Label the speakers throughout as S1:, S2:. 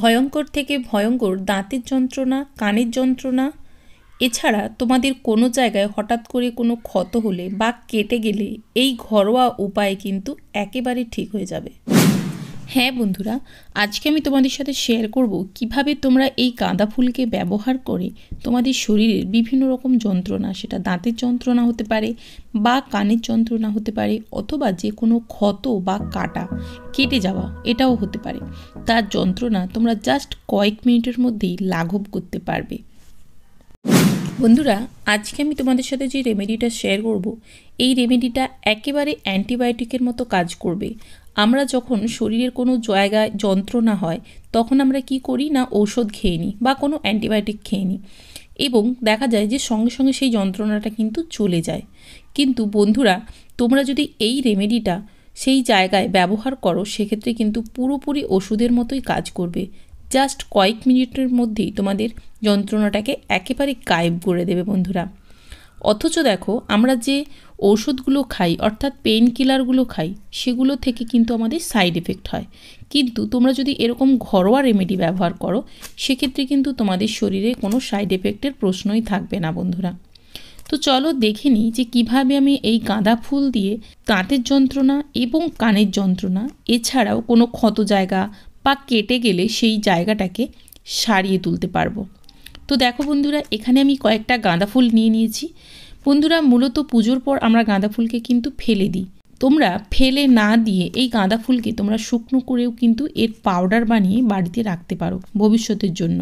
S1: ভয়ঙ্কর থেকে ভয়ঙ্কর দাঁতের যন্ত্রণা কানের যন্ত্রণা এছাড়া তোমাদের কোনো জায়গায় হঠাৎ করে কোনো ক্ষত হলে বা কেটে গেলে এই ঘরোয়া উপায় কিন্তু একেবারে ঠিক হয়ে যাবে হ্যাঁ বন্ধুরা আজকে আমি তোমাদের সাথে শেয়ার করব কিভাবে তোমরা এই গাঁদা ফুলকে ব্যবহার করে তোমাদের শরীরের বিভিন্ন রকম যন্ত্রণা সেটা দাঁতের যন্ত্রণা হতে পারে বা কানের যন্ত্রণা হতে পারে অথবা যে কোনো ক্ষত বা কাটা কেটে যাওয়া এটাও হতে পারে তার যন্ত্রণা তোমরা জাস্ট কয়েক মিনিটের মধ্যেই লাঘব করতে পারবে বন্ধুরা আজকে আমি তোমাদের সাথে যে রেমেডিটা শেয়ার করব এই রেমেডিটা একেবারে অ্যান্টিবায়োটিকের মতো কাজ করবে আমরা যখন শরীরের কোনো জায়গায় যন্ত্রণা হয় তখন আমরা কি করি না ঔষধ খেয়ে নিই বা কোনো অ্যান্টিবায়োটিক খেয়ে নিই এবং দেখা যায় যে সঙ্গে সঙ্গে সেই যন্ত্রণাটা কিন্তু চলে যায় কিন্তু বন্ধুরা তোমরা যদি এই রেমেডিটা সেই জায়গায় ব্যবহার করো সেক্ষেত্রে কিন্তু পুরোপুরি ওষুধের মতোই কাজ করবে জাস্ট কয়েক মিনিটের মধ্যেই তোমাদের যন্ত্রণাটাকে একেবারে গায়েব করে দেবে বন্ধুরা অথচ দেখো আমরা যে ওষুধগুলো খাই অর্থাৎ পেন কিলারগুলো খাই সেগুলো থেকে কিন্তু আমাদের সাইড এফেক্ট হয় কিন্তু তোমরা যদি এরকম ঘরোয়া রেমেডি ব্যবহার করো সেক্ষেত্রে কিন্তু তোমাদের শরীরে কোনো সাইড এফেক্টের প্রশ্নই থাকবে না বন্ধুরা তো চলো দেখে নিই যে কিভাবে আমি এই গাঁদা ফুল দিয়ে দাঁতের যন্ত্রণা এবং কানের যন্ত্রণা এছাড়াও কোনো ক্ষত জায়গা বা কেটে গেলে সেই জায়গাটাকে সারিয়ে তুলতে পারবো তো দেখো বন্ধুরা এখানে আমি কয়েকটা গাঁদা ফুল নিয়ে নিয়েছি বন্ধুরা মূলত পুজোর পর আমরা গাঁদা ফুলকে কিন্তু ফেলে দিই তোমরা ফেলে না দিয়ে এই গাঁদা ফুলকে তোমরা শুকনো করেও কিন্তু এর পাউডার বানিয়ে বাড়িতে রাখতে পারো ভবিষ্যতের জন্য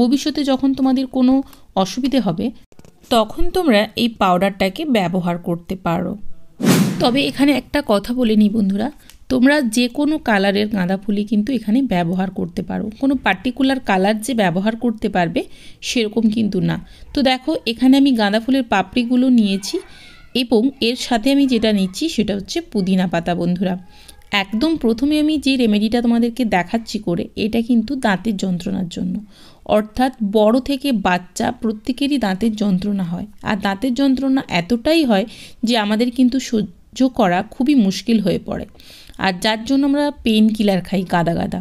S1: ভবিষ্যতে যখন তোমাদের কোনো অসুবিধে হবে তখন তোমরা এই পাউডারটাকে ব্যবহার করতে পারো তবে এখানে একটা কথা বলে নিই বন্ধুরা তোমরা যে কোনো কালারের গাঁদা ফুলই কিন্তু এখানে ব্যবহার করতে পারো কোনো পার্টিকুলার কালার যে ব্যবহার করতে পারবে সেরকম কিন্তু না তো দেখো এখানে আমি গাঁদা ফুলের পাপড়িগুলো নিয়েছি এবং এর সাথে আমি যেটা নিচ্ছি সেটা হচ্ছে পুদিনা পাতা বন্ধুরা একদম প্রথমে আমি যে রেমেডিটা তোমাদেরকে দেখাচ্ছি করে এটা কিন্তু দাঁতের যন্ত্রণার জন্য অর্থাৎ বড় থেকে বাচ্চা প্রত্যেকেরই দাঁতের যন্ত্রণা হয় আর দাঁতের যন্ত্রণা এতটাই হয় যে আমাদের কিন্তু সহ্য করা খুবই মুশকিল হয়ে পড়ে আর যার জন্য আমরা পেন কিলার খাই গাঁদা গাদা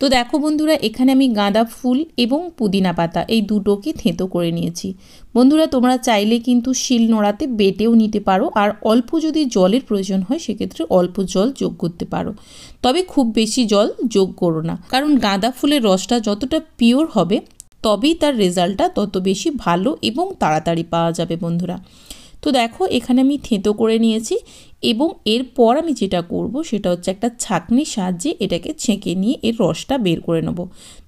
S1: তো দেখো বন্ধুরা এখানে আমি গাঁদা ফুল এবং পুদিনা পাতা এই দুটোকে থেঁতো করে নিয়েছি বন্ধুরা তোমরা চাইলে কিন্তু শিল নোড়াতে বেটেও নিতে পারো আর অল্প যদি জলের প্রয়োজন হয় সেক্ষেত্রে অল্প জল যোগ করতে পারো তবে খুব বেশি জল যোগ করো না কারণ গাঁদা ফুলের রসটা যতটা পিওর হবে তবেই তার রেজাল্টটা তত বেশি ভালো এবং তাড়াতাড়ি পাওয়া যাবে বন্ধুরা তো দেখো এখানে আমি থেঁতো করে নিয়েছি এবং এরপর আমি যেটা করব সেটা হচ্ছে একটা ছাঁকনির সাহায্যে এটাকে ছেঁকে নিয়ে এর রসটা বের করে নেব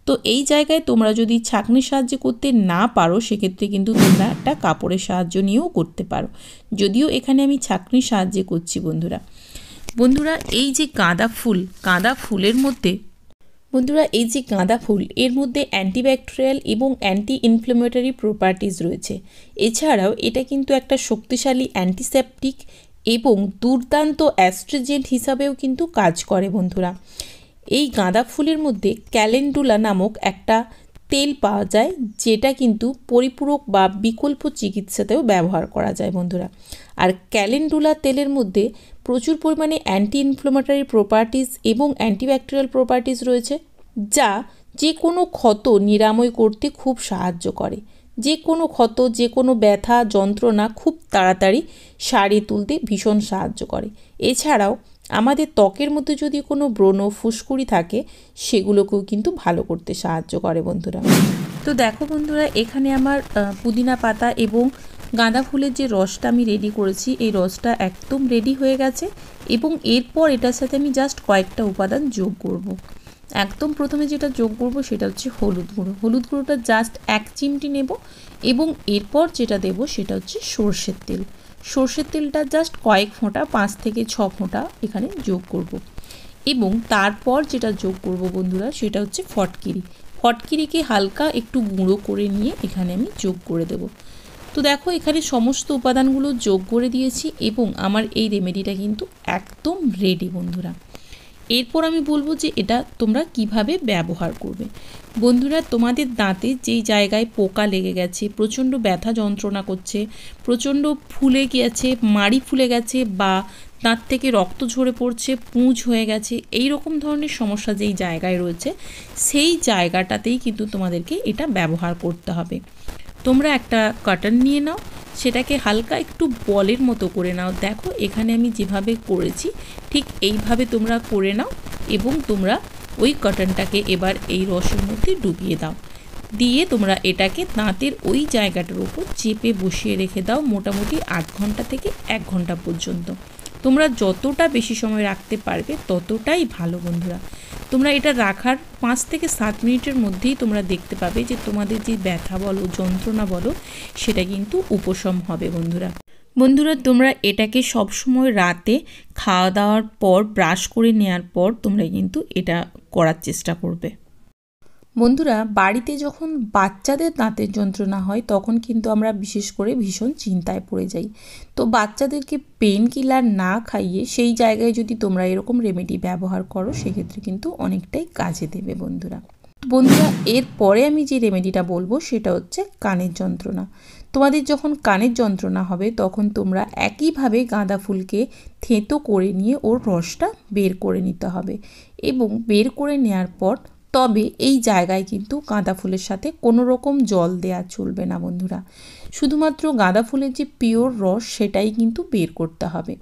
S1: তো এই জায়গায় তোমরা যদি ছাঁকনির সাহায্যে করতে না পারো সেক্ষেত্রে কিন্তু তোমরা একটা কাপড়ের সাহায্য নিয়েও করতে পারো যদিও এখানে আমি ছাঁকনির সাহায্যে করছি বন্ধুরা বন্ধুরা এই যে গাঁদা ফুল গাঁদা ফুলের মধ্যে বন্ধুরা এই যে গাঁদা ফুল এর মধ্যে অ্যান্টিব্যাকটেরিয়াল এবং অ্যান্টি ইনফ্লেমেটরি প্রপার্টিজ রয়েছে এছাড়াও এটা কিন্তু একটা শক্তিশালী অ্যান্টিসেপটিক এবং দুর্দান্ত অ্যাস্ট্রিজেন্ট হিসাবেও কিন্তু কাজ করে বন্ধুরা এই গাঁদা ফুলের মধ্যে ক্যালেন্ডুলা নামক একটা তেল পাওয়া যায় যেটা কিন্তু পরিপূরক বা বিকল্প চিকিৎসাতেও ব্যবহার করা যায় বন্ধুরা আর ক্যালেন্ডুলা তেলের মধ্যে প্রচুর পরিমাণে অ্যান্টি ইনফ্লোমেটারি প্রপার্টিস এবং অ্যান্টিব্যাকটেরিয়াল প্রপার্টিস রয়েছে যা যে কোনো ক্ষত নিরাময় করতে খুব সাহায্য করে যে কোনো ক্ষত যে কোনো ব্যথা যন্ত্রণা খুব তাড়াতাড়ি সারিয়ে তুলতে ভীষণ সাহায্য করে এছাড়াও আমাদের ত্বকের মধ্যে যদি কোনো ব্রণ ফুসকুড়ি থাকে সেগুলোকেও কিন্তু ভালো করতে সাহায্য করে বন্ধুরা তো দেখো বন্ধুরা এখানে আমার পুদিনা পাতা এবং গাঁদা ফুলের যে রসটা আমি রেডি করেছি এই রসটা একদম রেডি হয়ে গেছে এবং এরপর এটার সাথে আমি জাস্ট কয়েকটা উপাদান যোগ করব। একদম প্রথমে যেটা যোগ করব সেটা হচ্ছে হলুদ গুঁড়ো হলুদ গুঁড়োটা জাস্ট এক চিমটি নেব এবং এরপর যেটা দেব সেটা হচ্ছে সর্ষের তেল সর্ষের তেলটা জাস্ট কয়েক ফোঁটা পাঁচ থেকে ছ ফোঁটা এখানে যোগ করব। এবং তারপর যেটা যোগ করব বন্ধুরা সেটা হচ্ছে ফটকিরি ফটকিরিকে হালকা একটু গুঁড়ো করে নিয়ে এখানে আমি যোগ করে দেব তো দেখো এখানে সমস্ত উপাদানগুলো যোগ করে দিয়েছি এবং আমার এই রেমেডিটা কিন্তু একদম রেডি বন্ধুরা এরপর আমি বলবো যে এটা তোমরা কিভাবে ব্যবহার করবে বন্ধুরা তোমাদের দাঁতে যেই জায়গায় পোকা লেগে গেছে প্রচণ্ড ব্যথা যন্ত্রণা করছে প্রচণ্ড ফুলে গেছে মাড়ি ফুলে গেছে বা দাঁত থেকে রক্ত ঝরে পড়ছে পুঁজ হয়ে গেছে এই রকম ধরনের সমস্যা যেই জায়গায় রয়েছে সেই জায়গাটাতেই কিন্তু তোমাদেরকে এটা ব্যবহার করতে হবে তোমরা একটা কাটন নিয়ে নাও সেটাকে হালকা একটু বলের মতো করে নাও দেখো এখানে আমি যেভাবে করেছি ঠিক এইভাবে তোমরা করে নাও এবং তোমরা ওই কটনটাকে এবার এই রসের মধ্যে ডুবিয়ে দাও দিয়ে তোমরা এটাকে তাঁতের ওই জায়গাটার উপর চেপে বসিয়ে রেখে দাও মোটামুটি আধ ঘন্টা থেকে এক ঘন্টা পর্যন্ত তোমরা যতটা বেশি সময় রাখতে পারবে ততটাই ভালো বন্ধুরা তোমরা এটা রাখার পাঁচ থেকে সাত মিনিটের মধ্যেই তোমরা দেখতে পাবে যে তোমাদের যে ব্যথা বলো যন্ত্রণা বলো সেটা কিন্তু উপশম হবে বন্ধুরা বন্ধুরা তোমরা এটাকে সবসময় রাতে খাওয়া দাওয়ার পর ব্রাশ করে নেওয়ার পর তোমরা কিন্তু এটা করার চেষ্টা করবে বন্ধুরা বাড়িতে যখন বাচ্চাদের দাঁতের যন্ত্রণা হয় তখন কিন্তু আমরা বিশেষ করে ভীষণ চিন্তায় পড়ে যাই তো বাচ্চাদেরকে পেন কিলার না খাইয়ে সেই জায়গায় যদি তোমরা এরকম রেমেডি ব্যবহার করো সেক্ষেত্রে কিন্তু অনেকটাই কাজে দেবে বন্ধুরা বন্ধুরা এরপরে আমি যে রেমেডিটা বলবো সেটা হচ্ছে কানের যন্ত্রণা তোমাদের যখন কানের যন্ত্রণা হবে তখন তোমরা একইভাবে গাঁদা ফুলকে থেঁতো করে নিয়ে ওর রসটা বের করে নিতে হবে এবং বের করে নেওয়ার পর তবে এই জায়গায় কিন্তু গাঁদা ফুলের সাথে কোনো রকম জল দেয়া চলবে না বন্ধুরা শুধুমাত্র গাঁদা ফুলের যে পিওর রস সেটাই কিন্তু বের করতে হবে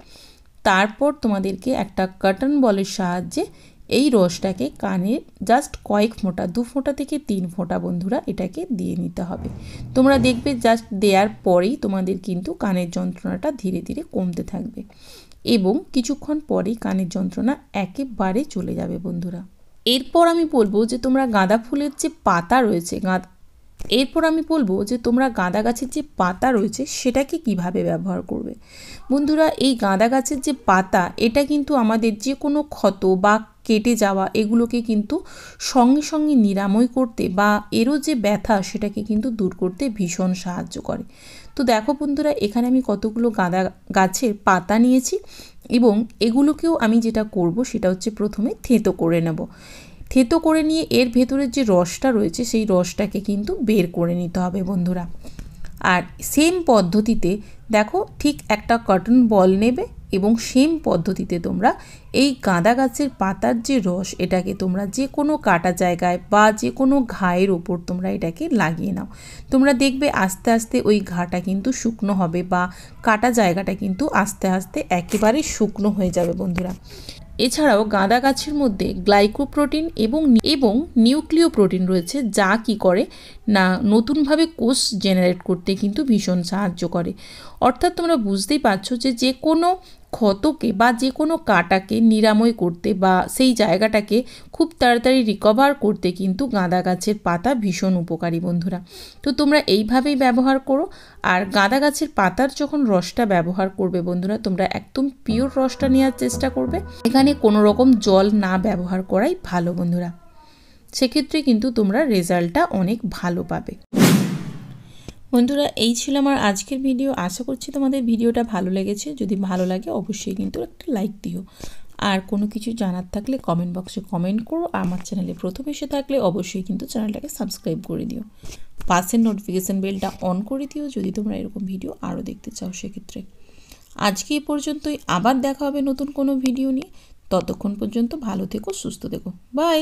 S1: তারপর তোমাদেরকে একটা কাটন বলের সাহায্যে এই রসটাকে কানে জাস্ট কয়েক ফোঁটা দু ফোঁটা থেকে তিন ফোঁটা বন্ধুরা এটাকে দিয়ে নিতে হবে তোমরা দেখবে জাস্ট দেওয়ার পরেই তোমাদের কিন্তু কানের যন্ত্রণাটা ধীরে ধীরে কমতে থাকবে এবং কিছুক্ষণ পরেই কানের যন্ত্রণা একেবারে চলে যাবে বন্ধুরা এরপর আমি বলবো যে তোমরা গাঁদা ফুলের যে পাতা রয়েছে গাঁদা এরপর আমি বলবো যে তোমরা গাঁদা গাছের যে পাতা রয়েছে সেটাকে কিভাবে ব্যবহার করবে বন্ধুরা এই গাঁদা গাছের যে পাতা এটা কিন্তু আমাদের যে কোনো ক্ষত বা কেটে যাওয়া এগুলোকে কিন্তু সঙ্গে সঙ্গে নিরাময় করতে বা এরও যে ব্যথা সেটাকে কিন্তু দূর করতে ভীষণ সাহায্য করে তো দেখো বন্ধুরা এখানে আমি কতগুলো গাঁদা গাছের পাতা নিয়েছি এবং এগুলোকেও আমি যেটা করব সেটা হচ্ছে প্রথমে থেতো করে নেব থেতো করে নিয়ে এর ভেতরের যে রসটা রয়েছে সেই রসটাকে কিন্তু বের করে নিতে হবে বন্ধুরা আর সেম পদ্ধতিতে দেখো ঠিক একটা কটন বল নেবে এবং সেম পদ্ধতিতে তোমরা এই গাঁদা গাছের পাতার যে রস এটাকে তোমরা যে কোনো কাটা জায়গায় বা যে কোনো ঘায়ের ওপর তোমরা এটাকে লাগিয়ে নাও তোমরা দেখবে আস্তে আস্তে ওই ঘাটা কিন্তু শুকনো হবে বা কাটা জায়গাটা কিন্তু আস্তে আস্তে একেবারে শুকনো হয়ে যাবে বন্ধুরা এছাড়াও গাঁদা গাছের মধ্যে গ্লাইকোপ্রোটিন এবং এবং নিউক্লিও প্রোটিন রয়েছে যা কি করে না নতুনভাবে কোষ জেনারেট করতে কিন্তু ভীষণ সাহায্য করে অর্থাৎ তোমরা বুঝতেই পারছো যে যে কোনো ক্ষতকে বা যে কোনো কাটাকে নিরাময় করতে বা সেই জায়গাটাকে খুব তাড়াতাড়ি রিকভার করতে কিন্তু গাঁদা গাছের পাতা ভীষণ উপকারী বন্ধুরা তো তোমরা এইভাবেই ব্যবহার করো আর গাঁদা গাছের পাতার যখন রসটা ব্যবহার করবে বন্ধুরা তোমরা একদম পিওর রসটা নেওয়ার চেষ্টা করবে এখানে কোনো রকম জল না ব্যবহার করাই ভালো বন্ধুরা সেক্ষেত্রে কিন্তু তোমরা রেজাল্টটা অনেক ভালো পাবে বন্ধুরা এই ছিল আমার আজকের ভিডিও আশা করছি তোমাদের ভিডিওটা ভালো লেগেছে যদি ভালো লাগে অবশ্যই কিন্তু একটা লাইক দিও আর কোনো কিছু জানার থাকলে কমেন্ট বক্সে কমেন্ট করো আমার চ্যানেলে প্রথম এসে থাকলে অবশ্যই কিন্তু চ্যানেলটাকে সাবস্ক্রাইব করে দিও পাশের নোটিফিকেশান বেলটা অন করে দিও যদি তোমরা এরকম ভিডিও আরও দেখতে চাও সেক্ষেত্রে আজকে এই পর্যন্তই আবার দেখা হবে নতুন কোনো ভিডিও নিয়ে ততক্ষণ পর্যন্ত ভালো থেকো সুস্থ থেকো বাই